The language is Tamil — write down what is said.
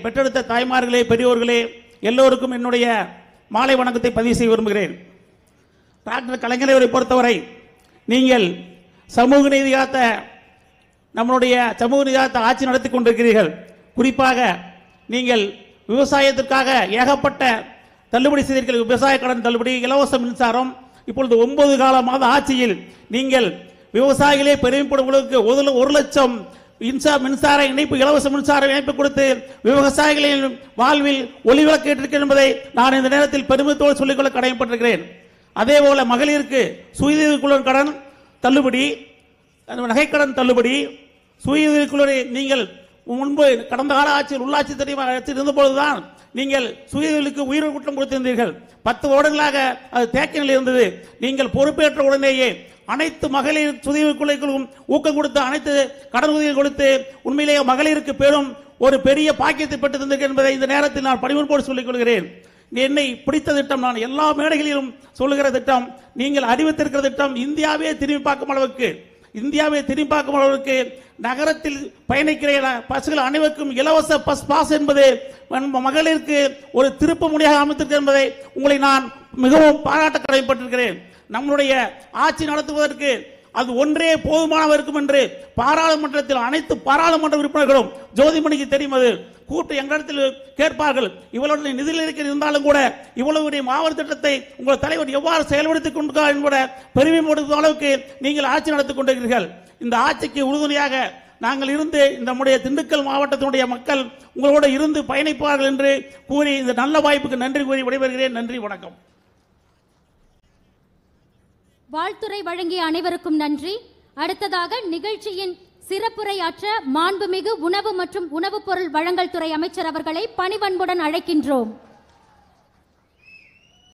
பெற்றெடுத்த தாய்மார்களே பெரியோர்களே எல்லோருக்கும் என்னுடைய மாலை வணக்கத்தை பதிவு செய்ய விரும்புகிறேன் டாக்டர் கலைஞரவரை பொறுத்தவரை நீங்கள் சமூக நீதி காத்த நம்மளுடைய சமூக நீதி காத்த ஆட்சி நடத்தி கொண்டிருக்கிறீர்கள் குறிப்பாக நீங்கள் விவசாயத்திற்காக ஏகப்பட்ட தள்ளுபடி செய்தீர்கள் விவசாய கடன் தள்ளுபடி இலவச மின்சாரம் இப்பொழுது ஒன்பது கால மாத ஆட்சியில் நீங்கள் விவசாயிகளே பெருமைப்படும் ஒரு லட்சம் இன்சா மின்சார இணைப்பு இலவச மின்சார இணைப்பு கொடுத்து விவசாயிகளின் வாழ்வில் ஒளிவிளக்கு ஏற்றிருக்கிறேன் என்பதை நான் இந்த நேரத்தில் பெருமிதத்தோடு சொல்லிக்கொள்ள கடமைப்பட்டிருக்கிறேன் அதே போல மகளிருக்கு சுயதொழிற்குழு கடன் தள்ளுபடி நகைக்கடன் தள்ளுபடி சுயதொழிற்குழு நீங்கள் முன்பு கடந்த கால ஆட்சியில் உள்ளாட்சி தெரியும் இருந்தபோதுதான் நீங்கள் சுயதொழிலுக்கு உயிர் கூட்டம் கொடுத்திருந்தீர்கள் பத்து வருடங்களாக அது தேக்க நிலை இருந்தது நீங்கள் பொறுப்பேற்ற உடனேயே அனைத்து மகளிர் சுதவி குழுக்களுக்கும் ஊக்கம் கொடுத்து அனைத்து கடன் உதவிகள் கொடுத்து உண்மையிலேயே மகளிருக்கு பெரும் ஒரு பெரிய பாக்கியத்தை பெற்று தந்திருக்கிறேன் என்பதை இந்த நேரத்தில் நான் பணிமுன்போடு சொல்லிக் கொள்கிறேன் என்னை பிடித்த திட்டம் நான் எல்லா மேடைகளிலும் சொல்லுகிற திட்டம் நீங்கள் அறிவித்திருக்கிற திட்டம் இந்தியாவே திரும்பி பார்க்கும் அளவுக்கு இந்தியாவை திரும்பி பார்க்கும் அளவுக்கு நகரத்தில் பயணிக்கிற பஸ்கள் அனைவருக்கும் இலவச பஸ் பாஸ் என்பது மகளிருக்கு ஒரு திருப்பு முனையாக அமைத்திருக்கிறேன் என்பதை உங்களை நான் மிகவும் பாராட்ட கடமைப்பட்டிருக்கிறேன் நம்முடைய ஆட்சி நடத்துவதற்கு அது ஒன்றே போதுமானவ இருக்கும் என்று பாராளுமன்றத்தில் அனைத்து பாராளுமன்ற உறுப்பினர்களும் ஜோதிமணிக்கு தெரியும் அது கூட்டு எங்களிடத்தில் கேட்பார்கள் இவளுடைய நிதியில் இருக்க இருந்தாலும் கூட இவ்வளவுடைய மாவட்ட திட்டத்தை உங்கள் தலைவர் எவ்வாறு செயல்படுத்திக் கொண்டிருக்கிறார் பெருமை பெருமைப்படுத்தும் அளவுக்கு நீங்கள் ஆட்சி நடத்திக் கொண்டிருக்கிறீர்கள் இந்த ஆட்சிக்கு உறுதுணையாக நாங்கள் இருந்து நம்முடைய திண்டுக்கல் மாவட்டத்தினுடைய மக்கள் உங்களோடு இருந்து பயணிப்பார்கள் என்று கூறி இந்த நல்ல வாய்ப்புக்கு நன்றி கூறி விடைபெறுகிறேன் நன்றி வணக்கம் வாழ்த்துறை வழங்கிய அனைவருக்கும் நன்றி அடுத்ததாக நிகழ்ச்சியின் சிறப்புரையாற்ற மாண்புமிகு உணவு மற்றும் உணவுப் பொருள் வழங்கல் துறை அமைச்சர் அவர்களை பணிவன்புடன் அழைக்கின்றோம்